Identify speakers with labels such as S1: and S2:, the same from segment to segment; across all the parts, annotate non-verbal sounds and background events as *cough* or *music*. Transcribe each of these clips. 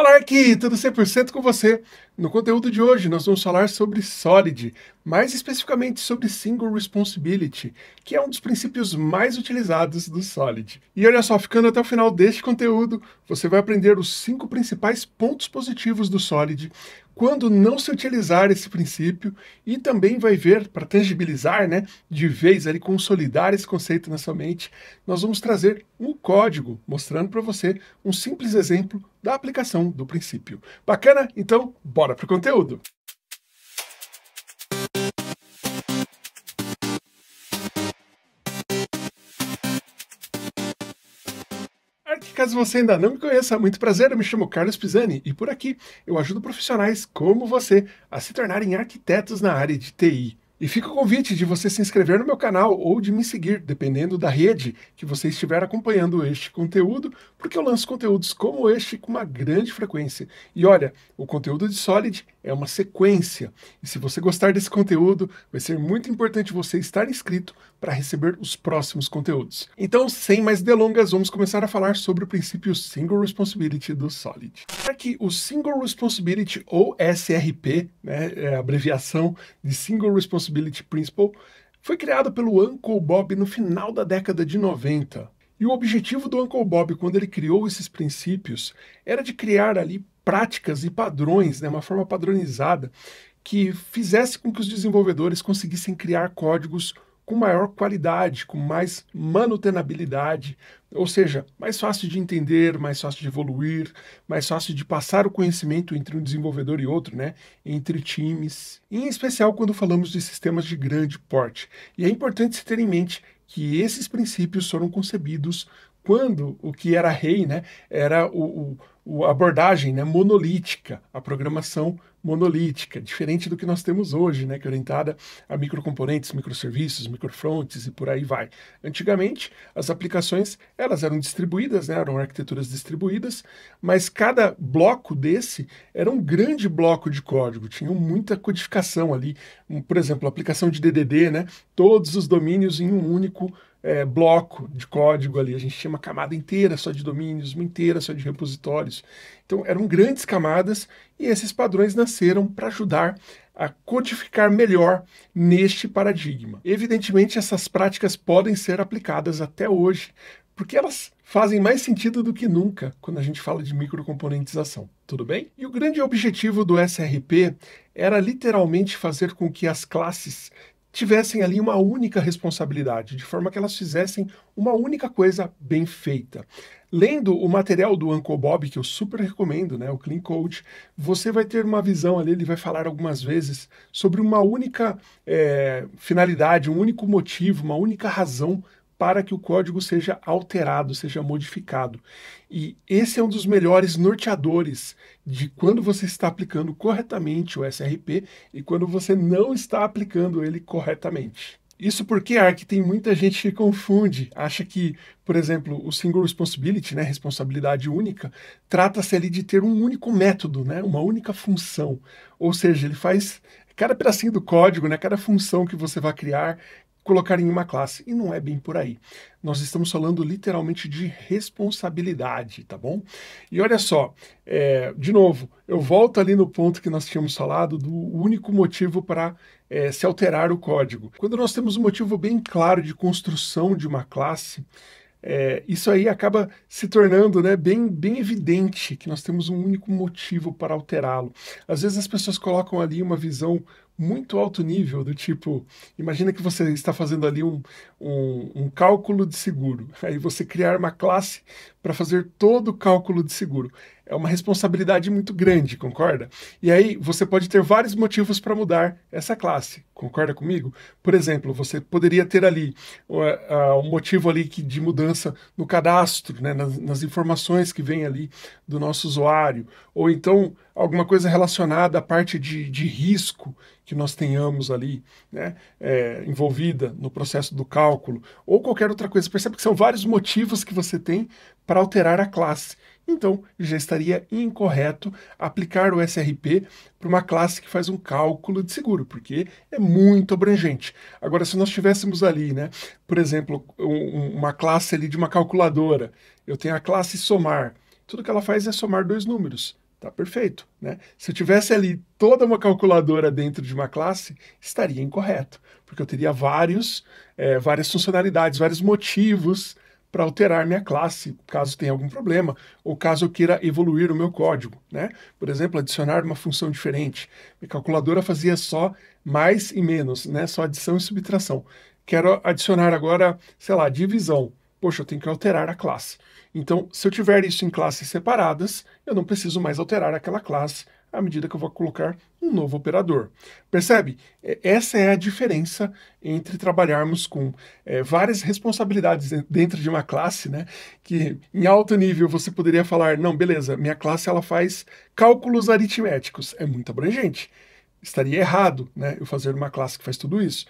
S1: Falar que tudo 100% com você. No conteúdo de hoje, nós vamos falar sobre SOLID, mais especificamente sobre Single Responsibility, que é um dos princípios mais utilizados do SOLID. E olha só, ficando até o final deste conteúdo, você vai aprender os cinco principais pontos positivos do SOLID, quando não se utilizar esse princípio e também vai ver, para tangibilizar, né, de vez ali, consolidar esse conceito na sua mente, nós vamos trazer um código mostrando para você um simples exemplo da aplicação do princípio. Bacana? Então, bora para o conteúdo! Caso você ainda não me conheça, muito prazer, eu me chamo Carlos Pisani e por aqui eu ajudo profissionais como você a se tornarem arquitetos na área de TI. E fica o convite de você se inscrever no meu canal ou de me seguir, dependendo da rede que você estiver acompanhando este conteúdo, porque eu lanço conteúdos como este com uma grande frequência. E olha, o conteúdo de Solid é uma sequência. E se você gostar desse conteúdo, vai ser muito importante você estar inscrito para receber os próximos conteúdos. Então, sem mais delongas, vamos começar a falar sobre o princípio Single Responsibility do Solid. Para que o Single Responsibility ou SRP, né, é a abreviação de Single Responsibility Principle, foi criado pelo Uncle Bob no final da década de 90. E o objetivo do Uncle Bob quando ele criou esses princípios era de criar ali práticas e padrões, né, uma forma padronizada que fizesse com que os desenvolvedores conseguissem criar códigos com maior qualidade, com mais manutenabilidade, ou seja, mais fácil de entender, mais fácil de evoluir, mais fácil de passar o conhecimento entre um desenvolvedor e outro, né? entre times, em especial quando falamos de sistemas de grande porte. E é importante se ter em mente que esses princípios foram concebidos quando o que era rei né, era o, o, a abordagem né, monolítica, a programação monolítica, diferente do que nós temos hoje, né, que é orientada a microcomponentes, microserviços, microfrontes e por aí vai. Antigamente, as aplicações elas eram distribuídas, né, eram arquiteturas distribuídas, mas cada bloco desse era um grande bloco de código, tinha muita codificação ali, por exemplo, aplicação de DDD, né, todos os domínios em um único bloco é, bloco de código ali, a gente tinha uma camada inteira só de domínios, uma inteira só de repositórios. Então eram grandes camadas e esses padrões nasceram para ajudar a codificar melhor neste paradigma. Evidentemente, essas práticas podem ser aplicadas até hoje, porque elas fazem mais sentido do que nunca quando a gente fala de microcomponentização, tudo bem? E o grande objetivo do SRP era literalmente fazer com que as classes tivessem ali uma única responsabilidade, de forma que elas fizessem uma única coisa bem feita. Lendo o material do Uncle Bob, que eu super recomendo, né, o Clean Code, você vai ter uma visão ali, ele vai falar algumas vezes sobre uma única é, finalidade, um único motivo, uma única razão para que o código seja alterado, seja modificado. E esse é um dos melhores norteadores de quando você está aplicando corretamente o SRP e quando você não está aplicando ele corretamente. Isso porque, Ark, tem muita gente que confunde, acha que, por exemplo, o Single Responsibility, né, responsabilidade única, trata-se ali de ter um único método, né, uma única função. Ou seja, ele faz cada pedacinho do código, né, cada função que você vai criar, colocar em uma classe. E não é bem por aí. Nós estamos falando literalmente de responsabilidade, tá bom? E olha só, é, de novo, eu volto ali no ponto que nós tínhamos falado do único motivo para é, se alterar o código. Quando nós temos um motivo bem claro de construção de uma classe, é, isso aí acaba se tornando né, bem, bem evidente que nós temos um único motivo para alterá-lo. Às vezes as pessoas colocam ali uma visão muito alto nível, do tipo, imagina que você está fazendo ali um, um, um cálculo de seguro, aí você criar uma classe para fazer todo o cálculo de seguro é uma responsabilidade muito grande, concorda? E aí você pode ter vários motivos para mudar essa classe, concorda comigo? Por exemplo, você poderia ter ali uh, um motivo ali que, de mudança no cadastro, né, nas, nas informações que vem ali do nosso usuário, ou então alguma coisa relacionada à parte de, de risco que nós tenhamos ali né, é, envolvida no processo do cálculo, ou qualquer outra coisa. Percebe que são vários motivos que você tem para alterar a classe. Então, já estaria incorreto aplicar o SRP para uma classe que faz um cálculo de seguro, porque é muito abrangente. Agora, se nós tivéssemos ali, né, por exemplo, um, uma classe ali de uma calculadora, eu tenho a classe somar, tudo que ela faz é somar dois números. Tá perfeito, né? Se eu tivesse ali toda uma calculadora dentro de uma classe, estaria incorreto, porque eu teria vários, é, várias funcionalidades, vários motivos para alterar minha classe, caso tenha algum problema, ou caso eu queira evoluir o meu código, né? Por exemplo, adicionar uma função diferente. Minha calculadora fazia só mais e menos, né? Só adição e subtração. Quero adicionar agora, sei lá, divisão. Poxa, eu tenho que alterar a classe. Então, se eu tiver isso em classes separadas, eu não preciso mais alterar aquela classe à medida que eu vou colocar um novo operador. Percebe? É, essa é a diferença entre trabalharmos com é, várias responsabilidades dentro de uma classe, né? Que em alto nível você poderia falar, não, beleza, minha classe ela faz cálculos aritméticos, é muito abrangente. Estaria errado, né, eu fazer uma classe que faz tudo isso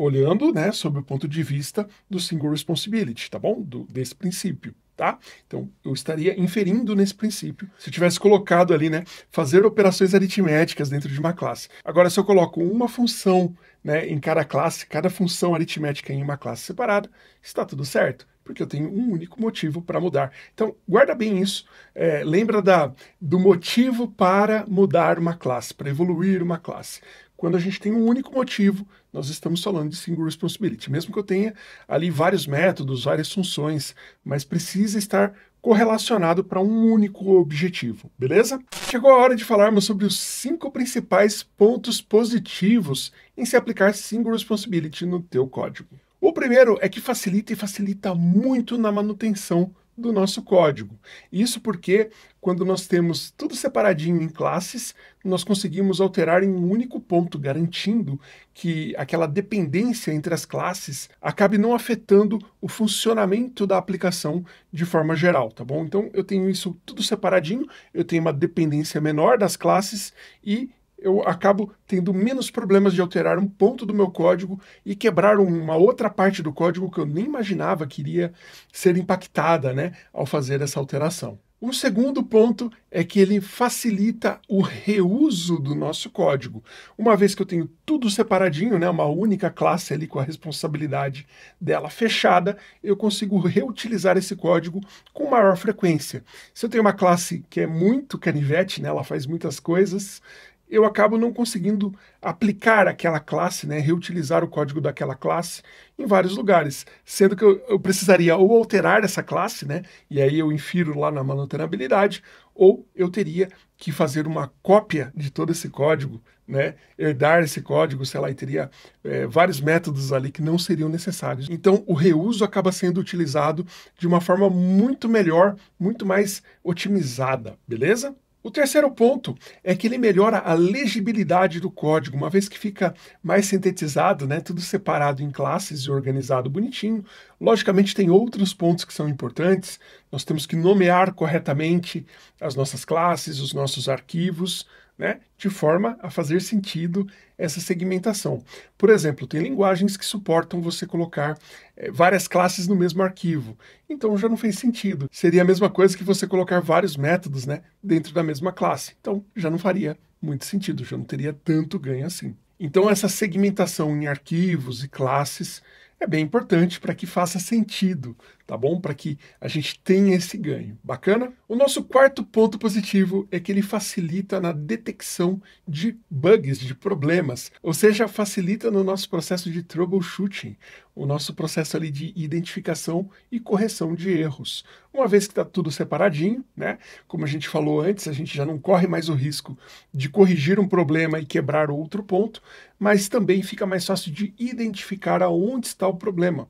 S1: olhando, né, sob o ponto de vista do single responsibility, tá bom? Do, desse princípio tá? Então, eu estaria inferindo nesse princípio se eu tivesse colocado ali, né, fazer operações aritméticas dentro de uma classe. Agora, se eu coloco uma função né, em cada classe, cada função aritmética em uma classe separada, está tudo certo, porque eu tenho um único motivo para mudar. Então, guarda bem isso, é, lembra da, do motivo para mudar uma classe, para evoluir uma classe quando a gente tem um único motivo, nós estamos falando de single responsibility. Mesmo que eu tenha ali vários métodos, várias funções, mas precisa estar correlacionado para um único objetivo, beleza? Chegou a hora de falarmos sobre os cinco principais pontos positivos em se aplicar single responsibility no teu código. O primeiro é que facilita e facilita muito na manutenção do nosso código. Isso porque, quando nós temos tudo separadinho em classes, nós conseguimos alterar em um único ponto, garantindo que aquela dependência entre as classes acabe não afetando o funcionamento da aplicação de forma geral, tá bom? Então, eu tenho isso tudo separadinho, eu tenho uma dependência menor das classes e eu acabo tendo menos problemas de alterar um ponto do meu código e quebrar uma outra parte do código que eu nem imaginava que iria ser impactada né, ao fazer essa alteração. Um segundo ponto é que ele facilita o reuso do nosso código. Uma vez que eu tenho tudo separadinho, né, uma única classe ali com a responsabilidade dela fechada, eu consigo reutilizar esse código com maior frequência. Se eu tenho uma classe que é muito canivete, né, ela faz muitas coisas, eu acabo não conseguindo aplicar aquela classe, né, reutilizar o código daquela classe em vários lugares, sendo que eu, eu, precisaria ou alterar essa classe, né, e aí eu infiro lá na manutenabilidade, ou eu teria que fazer uma cópia de todo esse código, né, herdar esse código, sei lá, e teria é, vários métodos ali que não seriam necessários. Então, o reuso acaba sendo utilizado de uma forma muito melhor, muito mais otimizada, beleza? O terceiro ponto é que ele melhora a legibilidade do código, uma vez que fica mais sintetizado, né, tudo separado em classes e organizado bonitinho. Logicamente, tem outros pontos que são importantes. Nós temos que nomear corretamente as nossas classes, os nossos arquivos, né, de forma a fazer sentido essa segmentação. Por exemplo, tem linguagens que suportam você colocar é, várias classes no mesmo arquivo. Então já não fez sentido. Seria a mesma coisa que você colocar vários métodos né, dentro da mesma classe. Então já não faria muito sentido, já não teria tanto ganho assim. Então essa segmentação em arquivos e classes é bem importante para que faça sentido tá bom? Para que a gente tenha esse ganho. Bacana? O nosso quarto ponto positivo é que ele facilita na detecção de bugs, de problemas, ou seja, facilita no nosso processo de troubleshooting, o nosso processo ali de identificação e correção de erros. Uma vez que está tudo separadinho, né? Como a gente falou antes, a gente já não corre mais o risco de corrigir um problema e quebrar outro ponto, mas também fica mais fácil de identificar aonde está o problema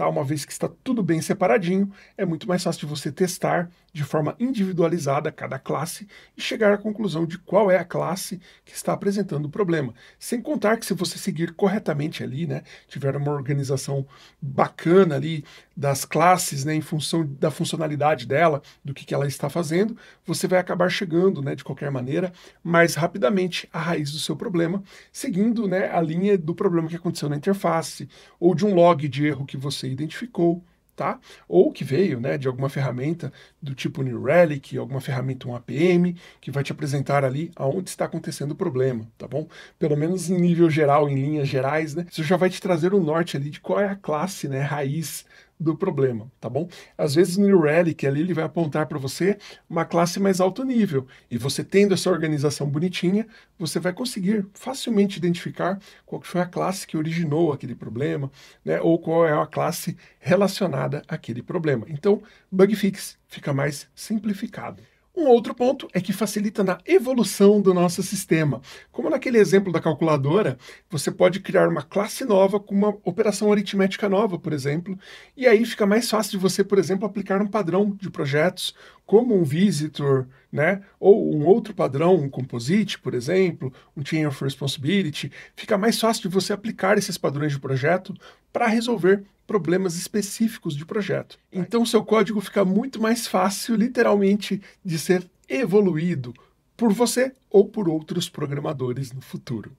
S1: tá? Uma vez que está tudo bem separadinho, é muito mais fácil de você testar de forma individualizada cada classe e chegar à conclusão de qual é a classe que está apresentando o problema. Sem contar que se você seguir corretamente ali, né, tiver uma organização bacana ali das classes, né, em função da funcionalidade dela, do que, que ela está fazendo, você vai acabar chegando, né, de qualquer maneira, mais rapidamente à raiz do seu problema, seguindo, né, a linha do problema que aconteceu na interface ou de um log de erro que você identificou, tá? Ou que veio, né, de alguma ferramenta do tipo New Relic, alguma ferramenta um APM, que vai te apresentar ali aonde está acontecendo o problema, tá bom? Pelo menos em nível geral, em linhas gerais, né? Isso já vai te trazer o um norte ali de qual é a classe, né, raiz do problema, tá bom? Às vezes no Relic ali ele vai apontar para você uma classe mais alto nível e você tendo essa organização bonitinha, você vai conseguir facilmente identificar qual foi a classe que originou aquele problema, né? Ou qual é a classe relacionada àquele problema. Então, bug fix fica mais simplificado. Um outro ponto é que facilita na evolução do nosso sistema. Como naquele exemplo da calculadora, você pode criar uma classe nova com uma operação aritmética nova, por exemplo, e aí fica mais fácil de você, por exemplo, aplicar um padrão de projetos, como um visitor, né, ou um outro padrão, um composite, por exemplo, um chain of responsibility, fica mais fácil de você aplicar esses padrões de projeto para resolver problemas específicos de projeto. Tá. Então, seu código fica muito mais fácil, literalmente, de ser evoluído por você ou por outros programadores no futuro.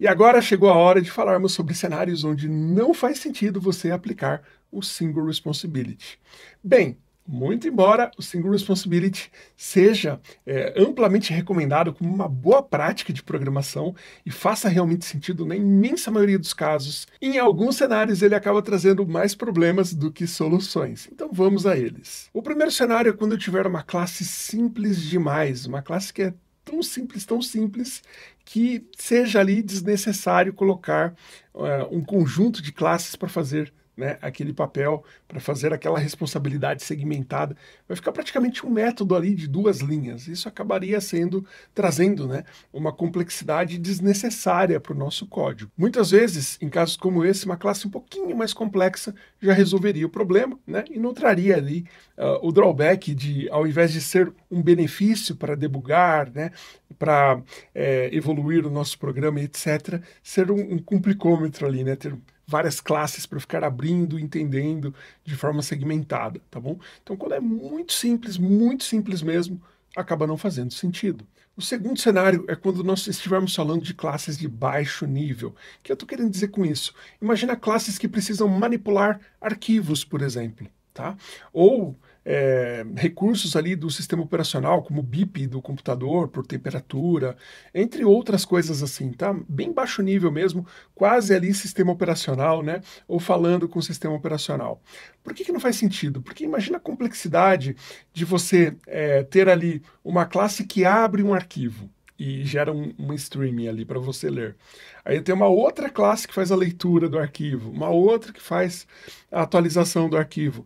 S1: E agora chegou a hora de falarmos sobre cenários onde não faz sentido você aplicar o Single Responsibility. Bem, muito embora o Single Responsibility seja é, amplamente recomendado como uma boa prática de programação e faça realmente sentido na imensa maioria dos casos, em alguns cenários ele acaba trazendo mais problemas do que soluções. Então vamos a eles. O primeiro cenário é quando eu tiver uma classe simples demais, uma classe que é tão simples, tão simples, que seja ali desnecessário colocar é, um conjunto de classes para fazer né, aquele papel para fazer aquela responsabilidade segmentada. Vai ficar praticamente um método ali de duas linhas. Isso acabaria sendo trazendo né, uma complexidade desnecessária para o nosso código. Muitas vezes, em casos como esse, uma classe um pouquinho mais complexa já resolveria o problema né, e não traria ali uh, o drawback de, ao invés de ser um benefício para debugar, né, para é, eh, evoluir o nosso programa, etc., ser um, um complicômetro ali, né, ter várias classes para ficar abrindo, entendendo de forma segmentada, tá bom? Então, quando é muito simples, muito simples mesmo, acaba não fazendo sentido. O segundo cenário é quando nós estivermos falando de classes de baixo nível. O que eu estou querendo dizer com isso? Imagina classes que precisam manipular arquivos, por exemplo, tá? Ou é, recursos ali do sistema operacional, como o BIP do computador, por temperatura, entre outras coisas assim, tá? Bem baixo nível mesmo, quase ali sistema operacional, né? Ou falando com o sistema operacional. Por que, que não faz sentido? Porque imagina a complexidade de você é, ter ali uma classe que abre um arquivo e gera um, um streaming ali para você ler. Aí tem uma outra classe que faz a leitura do arquivo, uma outra que faz a atualização do arquivo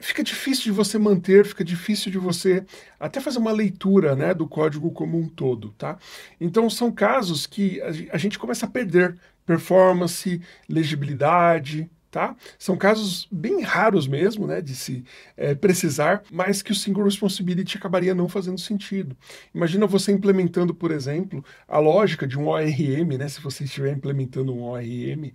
S1: fica difícil de você manter, fica difícil de você até fazer uma leitura né, do código como um todo, tá? Então são casos que a gente começa a perder performance, legibilidade, Tá? São casos bem raros mesmo, né, de se é, precisar, mas que o single responsibility acabaria não fazendo sentido. Imagina você implementando, por exemplo, a lógica de um ORM, né, se você estiver implementando um ORM,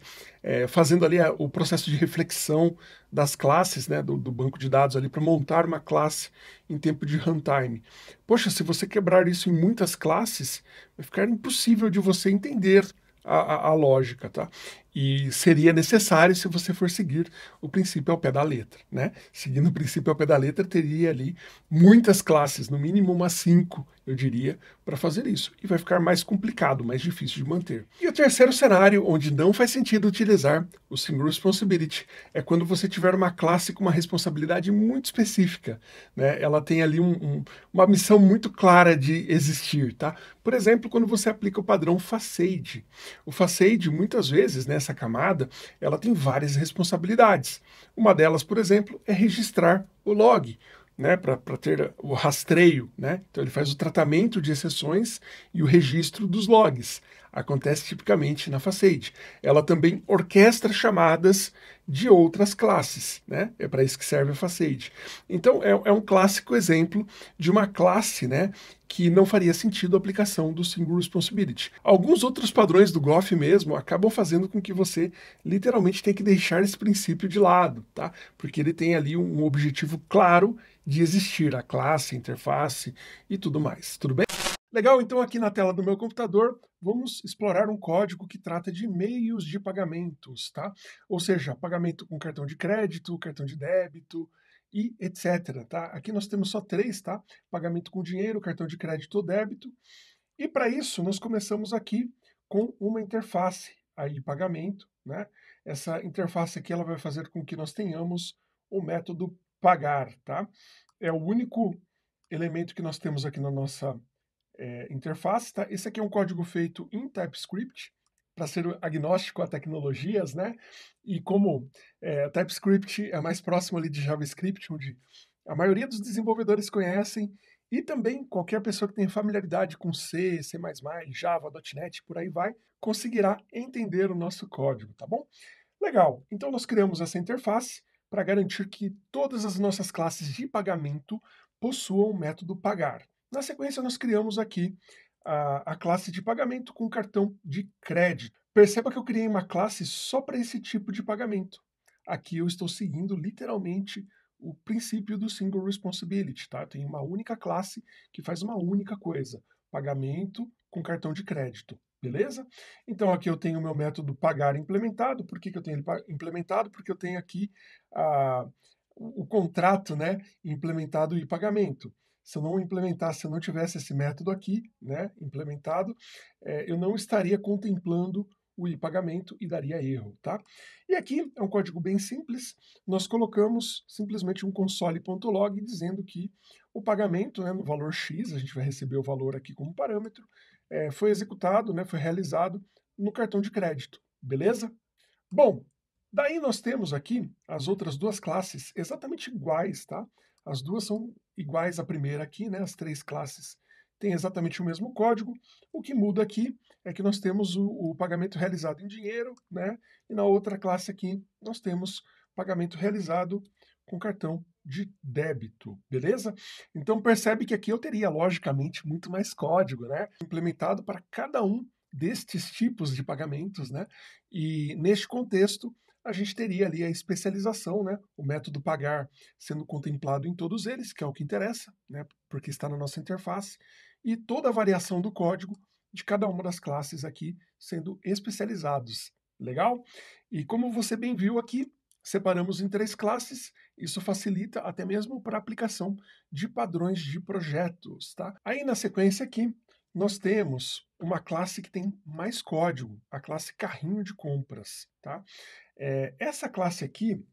S1: é, fazendo ali a, o processo de reflexão das classes, né, do, do banco de dados ali para montar uma classe em tempo de runtime. Poxa, se você quebrar isso em muitas classes, vai ficar impossível de você entender a, a, a, lógica, tá? E seria necessário se você for seguir o princípio ao pé da letra, né? Seguindo o princípio ao pé da letra, teria ali muitas classes, no mínimo umas cinco, eu diria, para fazer isso. E vai ficar mais complicado, mais difícil de manter. E o terceiro cenário, onde não faz sentido utilizar o Single Responsibility, é quando você tiver uma classe com uma responsabilidade muito específica, né? Ela tem ali um, um, uma missão muito clara de existir, tá? Por exemplo, quando você aplica o padrão Facade. O Facade, muitas vezes, né? essa camada, ela tem várias responsabilidades. Uma delas, por exemplo, é registrar o log, né, para ter o rastreio. Né? Então, ele faz o tratamento de exceções e o registro dos logs. Acontece tipicamente na faceide. Ela também orquestra chamadas de outras classes, né? É para isso que serve a faceide. Então é, é, um clássico exemplo de uma classe, né, que não faria sentido a aplicação do single responsibility. Alguns outros padrões do Goff mesmo acabam fazendo com que você literalmente tenha que deixar esse princípio de lado, tá? Porque ele tem ali um objetivo claro de existir, a classe, a interface e tudo mais. Tudo bem? Legal, então aqui na tela do meu computador, vamos explorar um código que trata de meios de pagamentos, tá? Ou seja, pagamento com cartão de crédito, cartão de débito e etc, tá? Aqui nós temos só três, tá? Pagamento com dinheiro, cartão de crédito ou débito. E para isso, nós começamos aqui com uma interface aí de pagamento, né? Essa interface aqui ela vai fazer com que nós tenhamos o método pagar, tá? É o único elemento que nós temos aqui na nossa é, interface. Tá? Esse aqui é um código feito em TypeScript para ser agnóstico a tecnologias, né? E como é, TypeScript é mais próximo ali de JavaScript, onde a maioria dos desenvolvedores conhecem, e também qualquer pessoa que tem familiaridade com C, C++, Java, .NET, por aí vai, conseguirá entender o nosso código, tá bom? Legal, então nós criamos essa interface para garantir que todas as nossas classes de pagamento possuam o método pagar. Na sequência, nós criamos aqui a, a classe de pagamento com cartão de crédito. Perceba que eu criei uma classe só para esse tipo de pagamento. Aqui eu estou seguindo literalmente o princípio do single responsibility, tá? Tem uma única classe que faz uma única coisa, pagamento com cartão de crédito, beleza? Então aqui eu tenho o meu método pagar implementado. Por que, que eu tenho ele implementado? Porque eu tenho aqui ah, o, o contrato, né, implementado e pagamento se eu não implementasse, se eu não tivesse esse método aqui, né, implementado, é, eu não estaria contemplando o e-pagamento e daria erro, tá? E aqui é um código bem simples, nós colocamos simplesmente um console.log dizendo que o pagamento, né, no valor X, a gente vai receber o valor aqui como parâmetro, é, foi executado, né, foi realizado no cartão de crédito, beleza? Bom, daí nós temos aqui as outras duas classes exatamente iguais, tá? As duas são iguais à primeira aqui, né? As três classes têm exatamente o mesmo código. O que muda aqui é que nós temos o, o pagamento realizado em dinheiro, né? E na outra classe aqui nós temos pagamento realizado com cartão de débito, beleza? Então percebe que aqui eu teria logicamente muito mais código, né? Implementado para cada um destes tipos de pagamentos, né? E neste contexto, a gente teria ali a especialização, né? O método pagar sendo contemplado em todos eles, que é o que interessa, né? Porque está na nossa interface, e toda a variação do código de cada uma das classes aqui sendo especializados. Legal? E como você bem viu aqui, separamos em três classes. Isso facilita até mesmo para a aplicação de padrões de projetos, tá? Aí na sequência aqui, nós temos uma classe que tem mais código, a classe carrinho de compras. Tá? É, essa classe aqui,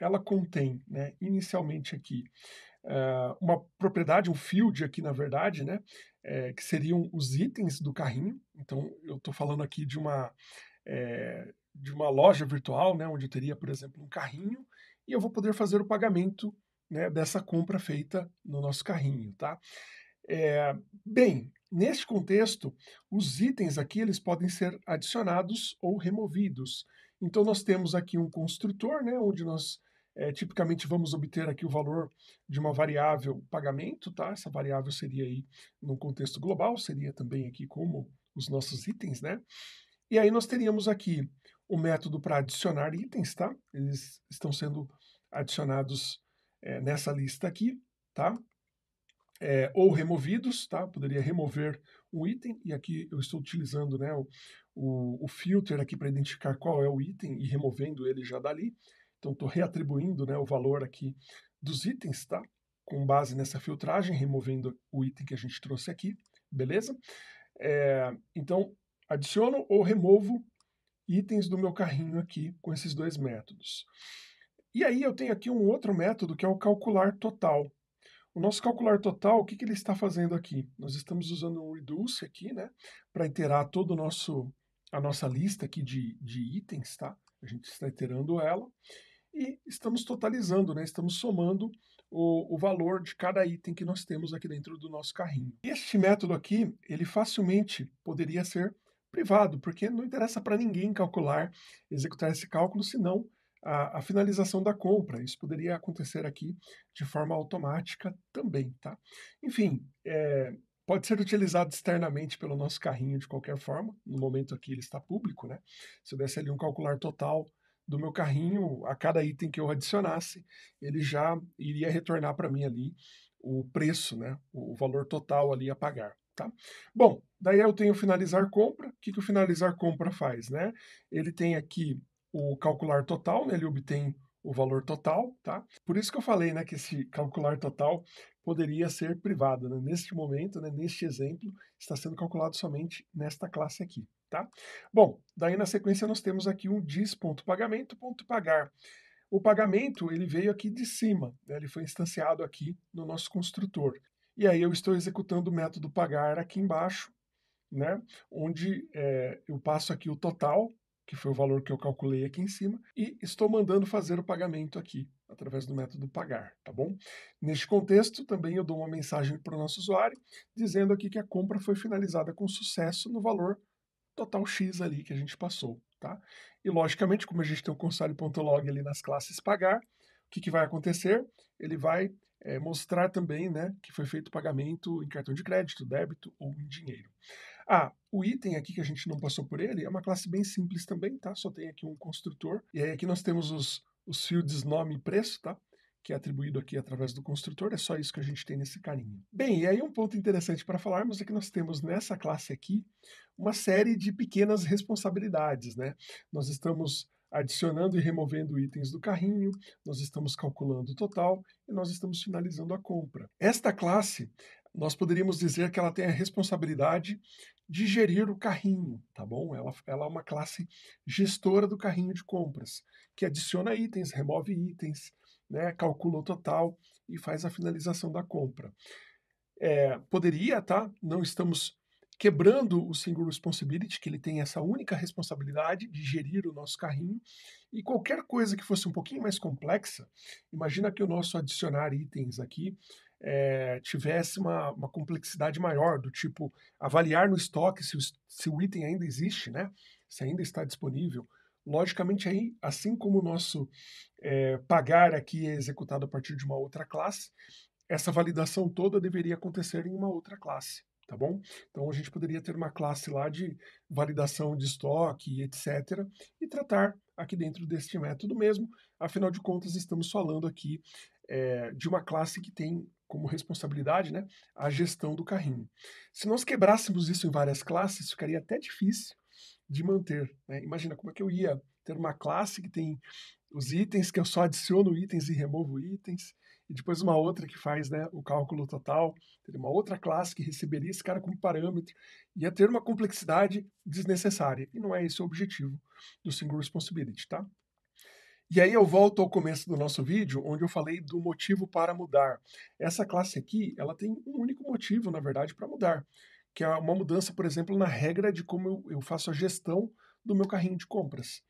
S1: ela contém, né, inicialmente aqui, uh, uma propriedade, um field aqui, na verdade, né, é, que seriam os itens do carrinho. Então, eu estou falando aqui de uma, é, de uma loja virtual, né, onde eu teria, por exemplo, um carrinho, e eu vou poder fazer o pagamento né, dessa compra feita no nosso carrinho, tá? É, bem, Neste contexto, os itens aqui eles podem ser adicionados ou removidos. Então nós temos aqui um construtor, né, onde nós é, tipicamente vamos obter aqui o valor de uma variável pagamento, tá? Essa variável seria aí no contexto global, seria também aqui como os nossos itens, né? E aí nós teríamos aqui o método para adicionar itens, tá? Eles estão sendo adicionados é, nessa lista aqui, tá? é, ou removidos, tá? Poderia remover um item, e aqui eu estou utilizando né, o, o, o filter aqui para identificar qual é o item e removendo ele já dali. Então, estou reatribuindo né, o valor aqui dos itens, tá? Com base nessa filtragem, removendo o item que a gente trouxe aqui, beleza? É, então, adiciono ou removo itens do meu carrinho aqui com esses dois métodos. E aí eu tenho aqui um outro método que é o calcular total. O nosso calcular total, o que, que ele está fazendo aqui? Nós estamos usando um reduce aqui, né, para iterar todo o nosso a nossa lista aqui de, de itens, tá? A gente está iterando ela e estamos totalizando, né? Estamos somando o, o, valor de cada item que nós temos aqui dentro do nosso carrinho. Este método aqui, ele facilmente poderia ser privado, porque não interessa para ninguém calcular, executar esse cálculo, senão a, a, finalização da compra. Isso poderia acontecer aqui de forma automática também, tá? Enfim, é, pode ser utilizado externamente pelo nosso carrinho de qualquer forma. No momento aqui ele está público, né? Se eu desse ali um calcular total do meu carrinho, a cada item que eu adicionasse, ele já iria retornar para mim ali o preço, né? O valor total ali a pagar. Tá? Bom, daí eu tenho finalizar compra. O que, que o finalizar compra faz? Né? Ele tem aqui o calcular total, né, ele obtém o valor total, tá? Por isso que eu falei, né, que esse calcular total poderia ser privado, né? Neste momento, né, neste exemplo, está sendo calculado somente nesta classe aqui, tá? Bom, daí na sequência nós temos aqui um diz.pagamento.pagar. O pagamento, ele veio aqui de cima, né? ele foi instanciado aqui no nosso construtor. E aí eu estou executando o método pagar aqui embaixo, né? Onde é, eu passo aqui o total que foi o valor que eu calculei aqui em cima, e estou mandando fazer o pagamento aqui através do método pagar, tá bom? Neste contexto, também eu dou uma mensagem para o nosso usuário dizendo aqui que a compra foi finalizada com sucesso no valor total X ali que a gente passou, tá? E logicamente, como a gente tem o console.log ali nas classes pagar, o que, que vai acontecer? Ele vai é, mostrar também né, que foi feito o pagamento em cartão de crédito, débito ou em dinheiro. Ah, o item aqui que a gente não passou por ele é uma classe bem simples também, tá? Só tem aqui um construtor. E aí aqui nós temos os, os fields nome e preço, tá? que é atribuído aqui através do construtor, é só isso que a gente tem nesse carinho. Bem, e aí um ponto interessante para falarmos é que nós temos nessa classe aqui uma série de pequenas responsabilidades, né? Nós estamos adicionando e removendo itens do carrinho, nós estamos calculando o total e nós estamos finalizando a compra. Esta classe, nós poderíamos dizer que ela tem a responsabilidade de gerir o carrinho, tá bom? Ela, ela é uma classe gestora do carrinho de compras, que adiciona itens, remove itens, né, calcula o total e faz a finalização da compra. É, poderia, tá? Não estamos quebrando o single responsibility, que ele tem essa única responsabilidade de gerir o nosso carrinho, e qualquer coisa que fosse um pouquinho mais complexa, imagina que o nosso adicionar itens aqui é, tivesse uma, uma, complexidade maior, do tipo avaliar no estoque se o, se o item ainda existe, né? se ainda está disponível. Logicamente, aí, assim como o nosso é, pagar aqui é executado a partir de uma outra classe, essa validação toda deveria acontecer em uma outra classe, tá bom? Então a gente poderia ter uma classe lá de validação de estoque, etc., e tratar aqui dentro deste método mesmo. Afinal de contas, estamos falando aqui é, de uma classe que tem como responsabilidade, né, a gestão do carrinho. Se nós quebrássemos isso em várias classes, ficaria até difícil de manter. Né? Imagina como é que eu ia ter uma classe que tem os itens, que eu só adiciono itens e removo itens, e depois uma outra que faz né, o cálculo total, teria uma outra classe que receberia esse cara como parâmetro, ia ter uma complexidade desnecessária. E não é esse o objetivo do Single Responsibility, tá? E aí eu volto ao começo do nosso vídeo, onde eu falei do motivo para mudar. Essa classe aqui, ela tem um único motivo, na verdade, para mudar, que é uma mudança, por exemplo, na regra de como eu, faço a gestão do meu carrinho de compras.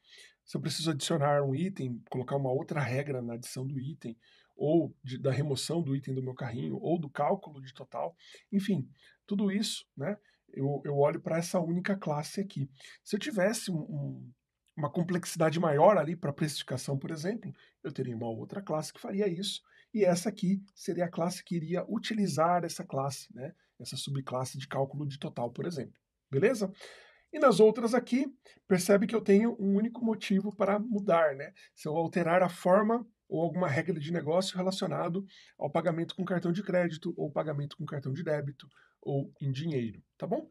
S1: Se eu preciso adicionar um item, colocar uma outra regra na adição do item, ou de, da remoção do item do meu carrinho, ou do cálculo de total, enfim, tudo isso, né? Eu, eu olho para essa única classe aqui. Se eu tivesse um uma complexidade maior ali para precificação, por exemplo, eu teria uma outra classe que faria isso, e essa aqui seria a classe que iria utilizar essa classe, né? essa subclasse de cálculo de total, por exemplo. Beleza? E nas outras aqui, percebe que eu tenho um único motivo para mudar, né? Se eu alterar a forma ou alguma regra de negócio relacionado ao pagamento com cartão de crédito ou pagamento com cartão de débito ou em dinheiro, tá bom?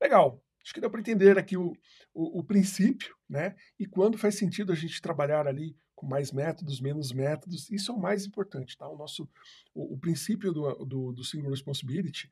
S1: Legal. Acho que dá para entender aqui o, o, o, princípio, né? E quando faz sentido a gente trabalhar ali com mais métodos, menos métodos, isso é o mais importante, tá? O nosso, o, o princípio do, do, do Single Responsibility,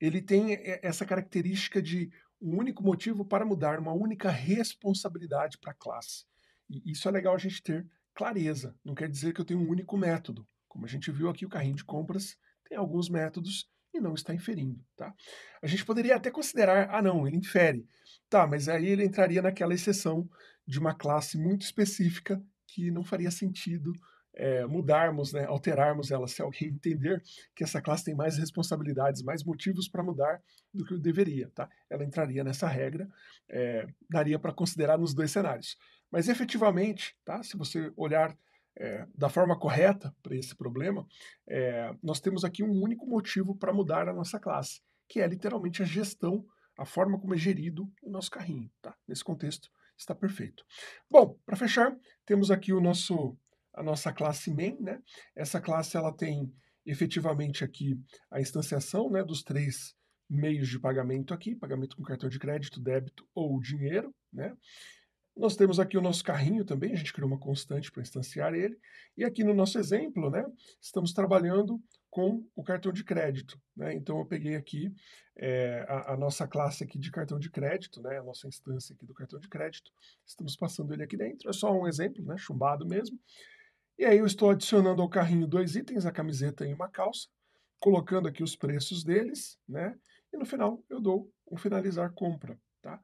S1: ele tem essa característica de um único motivo para mudar, uma única responsabilidade para a classe. E isso é legal a gente ter clareza. Não quer dizer que eu tenho um único método. Como a gente viu aqui, o carrinho de compras tem alguns métodos e não está inferindo, tá? A gente poderia até considerar, ah não, ele infere. Tá, mas aí ele entraria naquela exceção de uma classe muito específica que não faria sentido é, mudarmos, né, alterarmos ela, se alguém *laughs* entender que essa classe tem mais responsabilidades, mais motivos para mudar do que deveria, tá? Ela entraria nessa regra, é, daria para considerar nos dois cenários. Mas efetivamente, tá? Se você olhar é, da forma correta para esse problema, é, nós temos aqui um único motivo para mudar a nossa classe, que é literalmente a gestão, a forma como é gerido o nosso carrinho. Tá? Nesse contexto, está perfeito. Bom, para fechar, temos aqui o nosso, a nossa classe main. Né? Essa classe ela tem efetivamente aqui a instanciação né, dos três meios de pagamento aqui, pagamento com cartão de crédito, débito ou dinheiro, né? Nós temos aqui o nosso carrinho também, a gente criou uma constante para instanciar ele. E aqui no nosso exemplo, né, estamos trabalhando com o cartão de crédito. Né? Então eu peguei aqui é, a, a, nossa classe aqui de cartão de crédito, né, a nossa instância aqui do cartão de crédito. Estamos passando ele aqui dentro, é só um exemplo, né, chumbado mesmo. E aí eu estou adicionando ao carrinho dois itens, a camiseta e uma calça, colocando aqui os preços deles, né? E no final eu dou um finalizar compra, tá?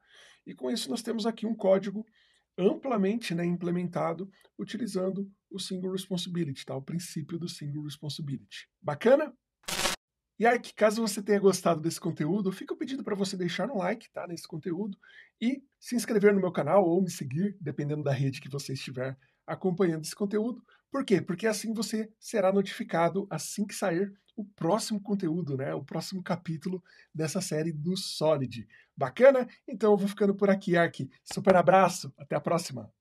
S1: E com isso nós temos aqui um código amplamente né, implementado utilizando o Single Responsibility, tá? o princípio do Single Responsibility. Bacana? E aí, caso você tenha gostado desse conteúdo, fica o pedido para você deixar um like tá, nesse conteúdo e se inscrever no meu canal ou me seguir, dependendo da rede que você estiver acompanhando esse conteúdo. Por quê? Porque assim você será notificado assim que sair o próximo conteúdo, né? O próximo capítulo dessa série do Solid. Bacana? Então eu vou ficando por aqui, Ark. Super abraço, até a próxima.